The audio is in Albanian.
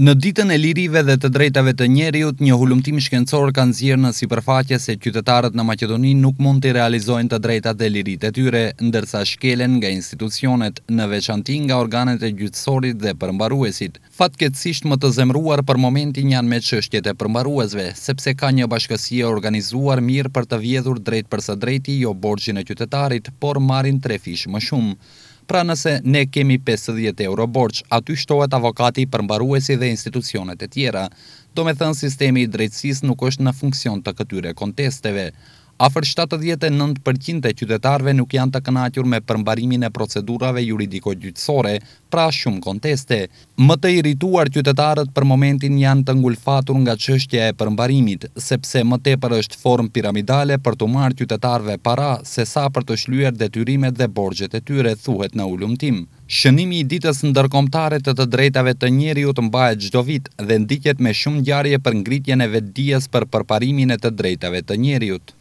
Në ditën e lirive dhe të drejtave të njeriut, një hulumtim shkencor ka zirë në sipërfaqe se qytetarët në Maqedoni nuk mund të realizojnë të drejtat dhe liritë e tyre, ndërsa shkelen nga institucionet në veçanti nga organet e gjyqësorit dhe përmbaruesit. Fatkeqësisht më të zemëruar për momentin janë me çështjet e përmbaruesve, sepse ka një bashkësi organizuar mirë për të vjedhur drejt për së drejti jo borxhin e qytetarit, por marrin tre fish më shumë pra nëse ne kemi 50 euro borç, aty shtohet avokati për mbaruesi dhe institucionet e tjera. Do me thënë sistemi i drejtsis nuk është në funksion të këtyre kontesteve. Afër 79% e qytetarve nuk janë të kënaqur me përmbarimin e procedurave juridiko-gjyqësore, pra shumë konteste. Më të irrituar qytetarët për momentin janë të ngulfatur nga çështja e përmbarimit, sepse më tepër është formë piramidale për të marrë qytetarëve para se sa për të shlyer detyrimet dhe borxhet e tyre, thuhet në ulumtim. Shënimi i ditës ndërkombëtare të të drejtave të njeriut mbahet çdo vit dhe ndiqet me shumë ngjarje për ngritjen e vetdijes për përparimin e të drejtave të njeriut.